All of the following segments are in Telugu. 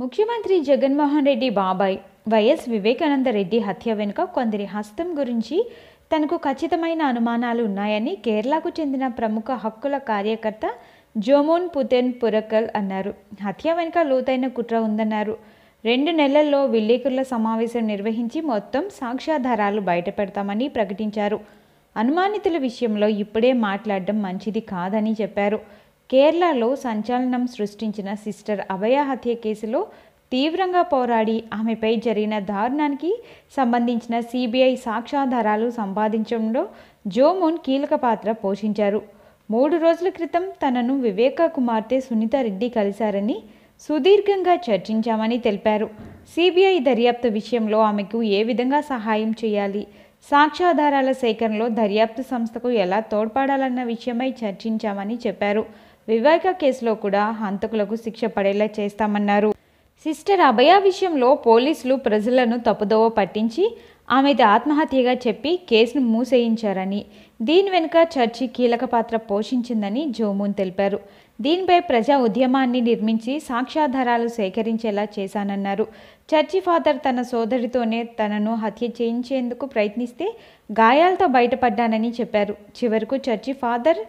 ముఖ్యమంత్రి జగన్మోహన్ రెడ్డి బాబాయ్ వైఎస్ వివేకానంద రెడ్డి హత్య వెనుక కొందరి హస్తం గురించి తనకు ఖచ్చితమైన అనుమానాలు ఉన్నాయని కేరళకు చెందిన ప్రముఖ హక్కుల కార్యకర్త జోమోన్ పుతెన్ పురకల్ అన్నారు హత్య వెనుక లోతైన కుట్ర ఉందన్నారు రెండు నెలల్లో విలేకరుల సమావేశం నిర్వహించి మొత్తం సాక్ష్యాధారాలు బయటపెడతామని ప్రకటించారు అనుమానితుల విషయంలో ఇప్పుడే మాట్లాడడం మంచిది కాదని చెప్పారు కేరళలో సంచలనం సృష్టించిన సిస్టర్ అభయ హత్య కేసులో తీవ్రంగా పోరాడి ఆమెపై జరిగిన దారుణానికి సంబంధించిన సిబిఐ సాక్ష్యాధారాలు సంపాదించడంలో జోమోన్ కీలక పాత్ర పోషించారు మూడు రోజుల క్రితం తనను వివేక కుమార్తె సునీత రెడ్డి కలిశారని సుదీర్ఘంగా చర్చించామని తెలిపారు సిబిఐ దర్యాప్తు విషయంలో ఆమెకు ఏ విధంగా సహాయం చేయాలి సాక్ష్యాధారాల సేకరణలో దర్యాప్తు సంస్థకు ఎలా తోడ్పడాలన్న విషయమై చర్చించామని చెప్పారు వివేక కేసులో కూడా హంతకులకు శిక్ష పడేలా చేస్తామన్నారు సిస్టర్ అభయ విషయంలో పోలీసులు ప్రజలను తప్పుదోవ పట్టించి ఆమెది ఆత్మహత్యగా చెప్పి కేసును మూసేయించారని దీని వెనుక చర్చి కీలక పాత్ర పోషించిందని జోమూన్ తెలిపారు దీనిపై ప్రజా ఉద్యమాన్ని నిర్మించి సాక్ష్యాధారాలు సేకరించేలా చేశానన్నారు చర్చి ఫాదర్ తన సోదరితోనే తనను హత్య చేయించేందుకు ప్రయత్నిస్తే గాయాలతో బయటపడ్డానని చెప్పారు చివరకు చర్చి ఫాదర్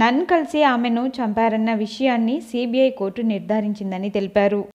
నన్ కలిసి ఆమెను చంపారన్న విషయాన్ని సిబిఐ కోర్టు నిర్ధారించిందని తెలిపారు